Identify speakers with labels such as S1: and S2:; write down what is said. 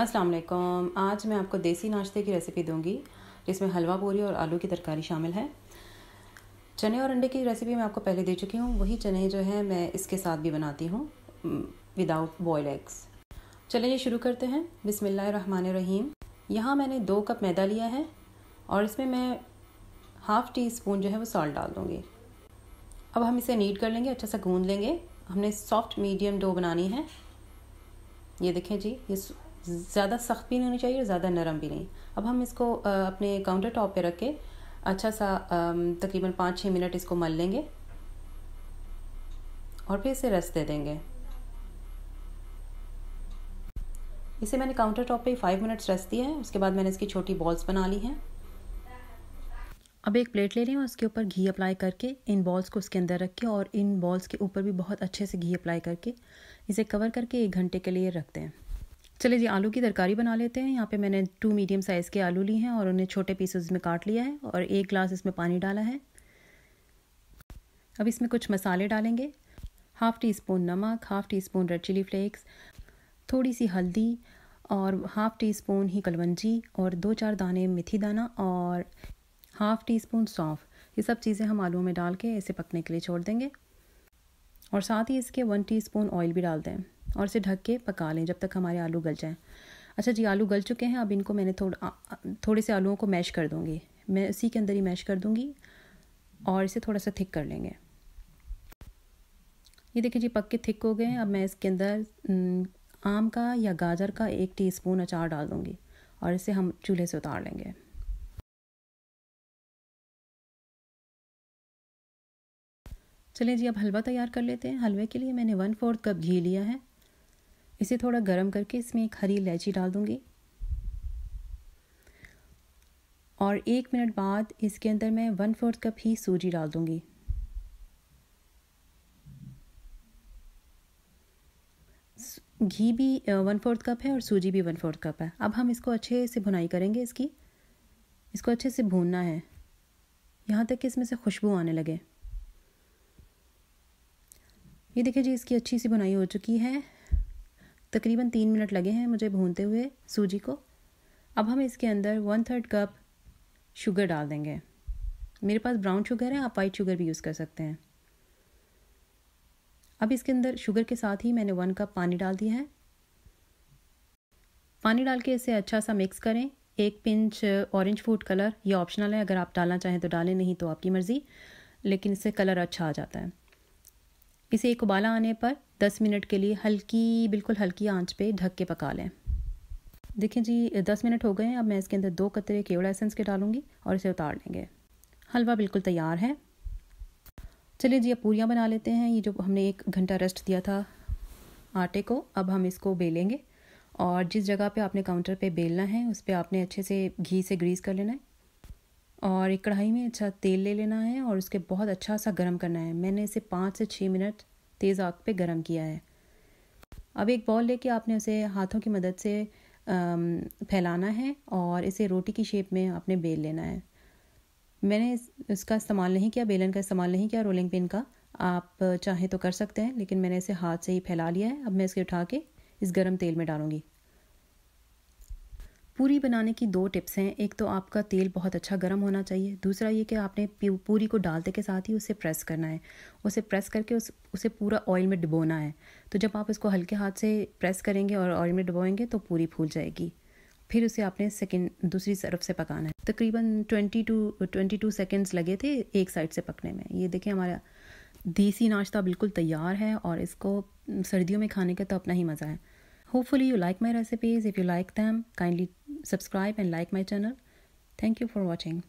S1: अस्सलाम वालेकुम आज मैं आपको देसी नाश्ते की रेसिपी दूंगी जिसमें हलवा पूरी और आलू की तरकारी शामिल है चने और अंडे की रेसिपी मैं आपको पहले दे चुकी हूँ वही चने जो है मैं इसके साथ भी बनाती हूँ विदाउट बॉयल एग्स चलिए शुरू करते हैं रहमान रहीम यहाँ मैंने दो कप मैदा लिया है और इसमें मैं हाफ़ टी स्पून जो है वो सॉल्ट डाल दूँगी अब हम इसे नीट कर लेंगे अच्छा सा गूंद लेंगे हमने सॉफ्ट मीडियम डो बनानी है ये देखें जी ये ज़्यादा सख्त भी नहीं होनी चाहिए और ज़्यादा नरम भी नहीं अब हम इसको अपने काउंटर टॉप पे रख के अच्छा सा तकरीबन पाँच छः मिनट इसको मल लेंगे और फिर इसे रस दे देंगे इसे मैंने काउंटर टॉप पे फाइव मिनट्स रस दिया है उसके बाद मैंने इसकी छोटी बॉल्स बना ली हैं अब एक प्लेट ले रही हूँ उसके ऊपर घी अप्लाई करके इन बॉल्स को उसके अंदर रख के और इन बॉल्स के ऊपर भी बहुत अच्छे से घी अप्लाई करके इसे कवर करके एक घंटे के लिए रख दें चलिए जी आलू की तरकारी बना लेते हैं यहाँ पे मैंने टू मीडियम साइज़ के आलू लिए हैं और उन्हें छोटे पीसेस में काट लिया है और एक ग्लास इसमें पानी डाला है अब इसमें कुछ मसाले डालेंगे हाफ़ टी स्पून नमक half teaspoon red chilli flakes थोड़ी सी हल्दी और हाफ़ टी स्पून ही कलवंजी और दो चार दाने मेथी दाना और हाफ़ टी स्पून सौंफ ये सब चीज़ें हम आलू में डाल के इसे पकने के लिए छोड़ देंगे और साथ ही इसके वन टी स्पून ऑयल भी डाल दें और इसे ढक के पका लें जब तक हमारे आलू गल जाएँ अच्छा जी आलू गल चुके हैं अब इनको मैंने थोड़ा थोड़े से आलूओं को मैश कर दूँगी मैं इसी के अंदर ही मैश कर दूँगी और इसे थोड़ा सा थिक कर लेंगे ये देखिए जी पक के थिक हो गए हैं अब मैं इसके अंदर आम का या गाजर का एक टीस्पून अचार डाल दूँगी और इसे हम चूल्हे से उतार लेंगे चलिए जी अब हलवा तैयार कर लेते हैं हलवे के लिए मैंने वन फोर्थ कप घी लिया है इसे थोड़ा गर्म करके इसमें एक हरी इलायची डाल दूँगी और एक मिनट बाद इसके अंदर मैं वन फोर्थ कप ही सूजी डाल दूँगी घी भी वन फोर्थ कप है और सूजी भी वन फोर्थ कप है अब हम इसको अच्छे से भुनाई करेंगे इसकी इसको अच्छे से भूनना है यहाँ तक कि इसमें से खुशबू आने लगे ये देखिए जी इसकी अच्छी सी बुनाई हो चुकी है तकरीबन तीन मिनट लगे हैं मुझे भूनते हुए सूजी को अब हम इसके अंदर वन थर्ड कप शुगर डाल देंगे मेरे पास ब्राउन शुगर है आप वाइट शुगर भी यूज़ कर सकते हैं अब इसके अंदर शुगर के साथ ही मैंने वन कप पानी डाल दिया है पानी डाल के इसे अच्छा सा मिक्स करें एक पिंच ऑरेंज फूड कलर ये ऑप्शनल है अगर आप डालना चाहें तो डालें नहीं तो आपकी मर्ज़ी लेकिन इससे कलर अच्छा आ जाता है इसे एक उबाला आने पर 10 मिनट के लिए हल्की बिल्कुल हल्की आंच पे ढक के पका लें देखिए जी 10 मिनट हो गए हैं अब मैं इसके अंदर दो कतरे केवड़ा एसेंस के डालूंगी और इसे उतार लेंगे हलवा बिल्कुल तैयार है चलिए जी अब पूरियाँ बना लेते हैं ये जो हमने एक घंटा रेस्ट दिया था आटे को अब हम इसको बेलेंगे और जिस जगह पे आपने काउंटर पे बेलना है उस पर आपने अच्छे से घी से ग्रीस कर लेना है और एक कढ़ाई में अच्छा तेल ले लेना है और उसके बहुत अच्छा सा गर्म करना है मैंने इसे पाँच से छः मिनट तेज़ आग पे गर्म किया है अब एक बॉल लेके आपने उसे हाथों की मदद से फैलाना है और इसे रोटी की शेप में आपने बेल लेना है मैंने इसका इस्तेमाल नहीं किया बेलन का इस्तेमाल नहीं किया रोलिंग पिन का आप चाहें तो कर सकते हैं लेकिन मैंने इसे हाथ से ही फैला लिया है अब मैं इसे उठा के इस गर्म तेल में डालूंगी पूरी बनाने की दो टिप्स हैं एक तो आपका तेल बहुत अच्छा गर्म होना चाहिए दूसरा ये कि आपने पूरी को डालते के साथ ही उसे प्रेस करना है उसे प्रेस करके उस उसे पूरा ऑयल में डुबोना है तो जब आप इसको हल्के हाथ से प्रेस करेंगे और ऑयल में डुबोएंगे तो पूरी फूल जाएगी फिर उसे आपने सेकेंड दूसरी तरफ से पकाना है तकरीबन twenty to twenty two seconds लगे थे एक साइड से पकने में ये देखें हमारा देसी नाश्ता बिल्कुल तैयार है और इसको सर्दियों में खाने का तो अपना ही मज़ा है hopefully you like my recipes if you like them kindly subscribe and like my channel. Thank you for watching.